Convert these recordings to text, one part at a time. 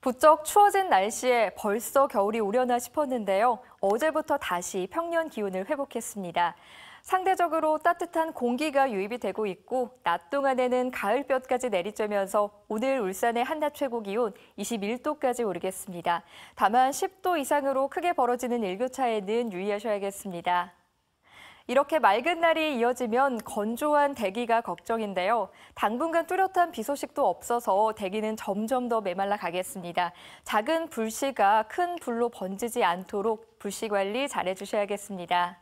부쩍 추워진 날씨에 벌써 겨울이 오려나 싶었는데요. 어제부터 다시 평년 기온을 회복했습니다. 상대적으로 따뜻한 공기가 유입이 되고 있고 낮 동안에는 가을볕까지 내리쬐면서 오늘 울산의 한낮 최고 기온 21도까지 오르겠습니다. 다만 10도 이상으로 크게 벌어지는 일교차에는 유의하셔야겠습니다. 이렇게 맑은 날이 이어지면 건조한 대기가 걱정인데요. 당분간 뚜렷한 비 소식도 없어서 대기는 점점 더 메말라 가겠습니다. 작은 불씨가 큰 불로 번지지 않도록 불씨 관리 잘해 주셔야겠습니다.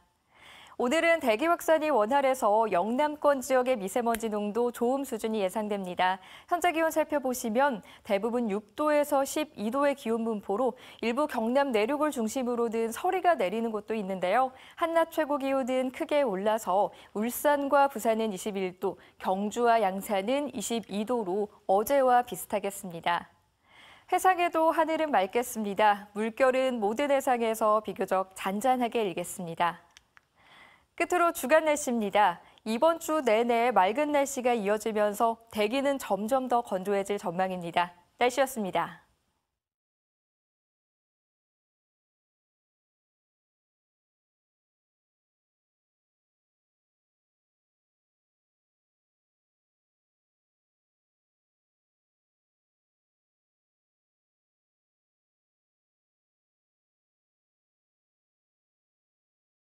오늘은 대기 확산이 원활해서 영남권 지역의 미세먼지 농도 좋음 수준이 예상됩니다. 현재 기온 살펴보시면 대부분 6도에서 12도의 기온 분포로 일부 경남 내륙을 중심으로는 서리가 내리는 곳도 있는데요. 한낮 최고 기온은 크게 올라서 울산과 부산은 21도, 경주와 양산은 22도로 어제와 비슷하겠습니다. 해상에도 하늘은 맑겠습니다. 물결은 모든 해상에서 비교적 잔잔하게 일겠습니다. 끝으로 주간 날씨입니다. 이번 주 내내 맑은 날씨가 이어지면서 대기는 점점 더 건조해질 전망입니다. 날씨였습니다.